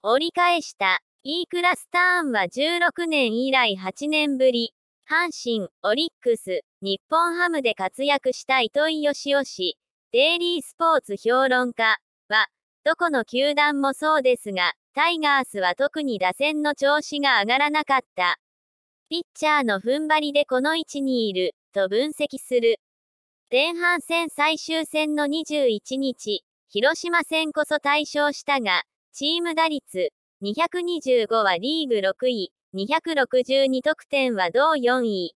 折り返した。E クラスターンは16年以来8年ぶり、阪神、オリックス、日本ハムで活躍した糸井義雄氏、デイリースポーツ評論家は、どこの球団もそうですが、タイガースは特に打線の調子が上がらなかった。ピッチャーの踏ん張りでこの位置にいる、と分析する。前半戦最終戦の21日、広島戦こそ大勝したが、チーム打率225はリーグ6位、262得点は同4位。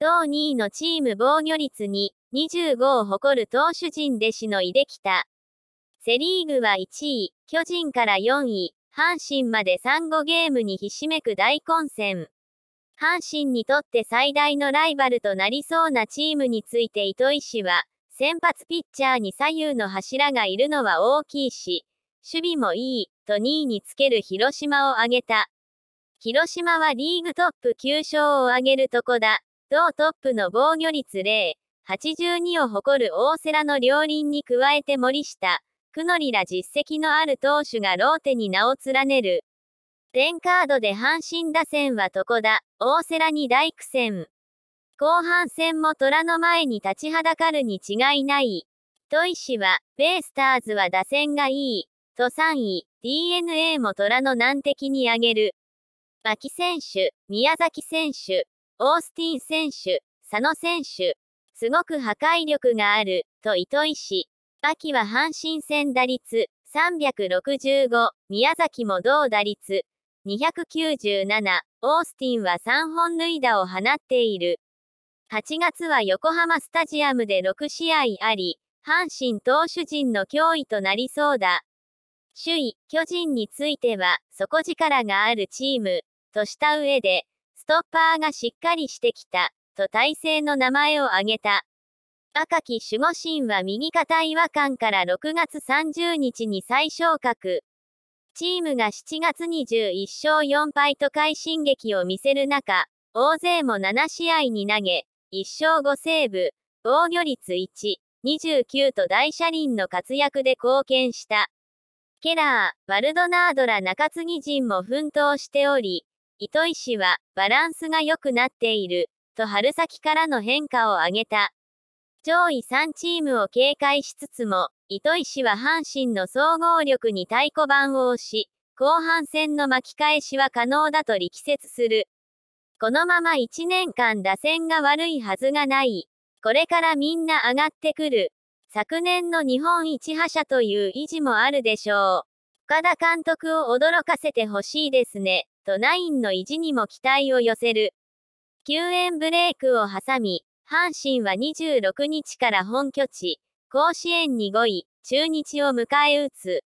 同2位のチーム防御率に、25を誇る投手陣でしのいできた。セリーグは1位、巨人から4位、阪神まで3-5ゲームにひしめく大混戦。阪神にとって最大のライバルとなりそうなチームについて糸井氏は、先発ピッチャーに左右の柱がいるのは大きいし、守備もいい、と2位につける広島を挙げた。広島はリーグトップ9勝を挙げるとこだ。同トップの防御率0、82を誇る大瀬良の両輪に加えて森下、のりら実績のある投手がローテに名を連ねる。ンカードで阪神打線は床だ。大瀬良に大苦戦。後半戦も虎の前に立ちはだかるに違いない。戸石は、ベイスターズは打線がいい。と3位、DNA も虎の難敵に挙げる。牧選手、宮崎選手、オースティン選手、佐野選手、すごく破壊力がある、と糸井氏。牧は阪神戦打率365、宮崎も同打率297、オースティンは3本塁打を放っている。8月は横浜スタジアムで6試合あり、阪神投手陣の脅威となりそうだ。首位、巨人については、底力があるチーム、とした上で、ストッパーがしっかりしてきた、と体制の名前を挙げた。赤き守護神は右肩違和感から6月30日に再昇格。チームが7月21勝4敗と快進撃を見せる中、大勢も7試合に投げ、1勝5セーブ、防御率1、29と大車輪の活躍で貢献した。ケラー、バルドナードら中継ぎ陣も奮闘しており、糸井氏は、バランスが良くなっている、と春先からの変化を挙げた。上位3チームを警戒しつつも、糸井氏は阪神の総合力に太鼓判を押し、後半戦の巻き返しは可能だと力説する。このまま1年間打線が悪いはずがない。これからみんな上がってくる。昨年の日本一覇者という意地もあるでしょう。岡田監督を驚かせてほしいですね、とナインの意地にも期待を寄せる。救援ブレイクを挟み、阪神は26日から本拠地、甲子園に5位、中日を迎え撃つ。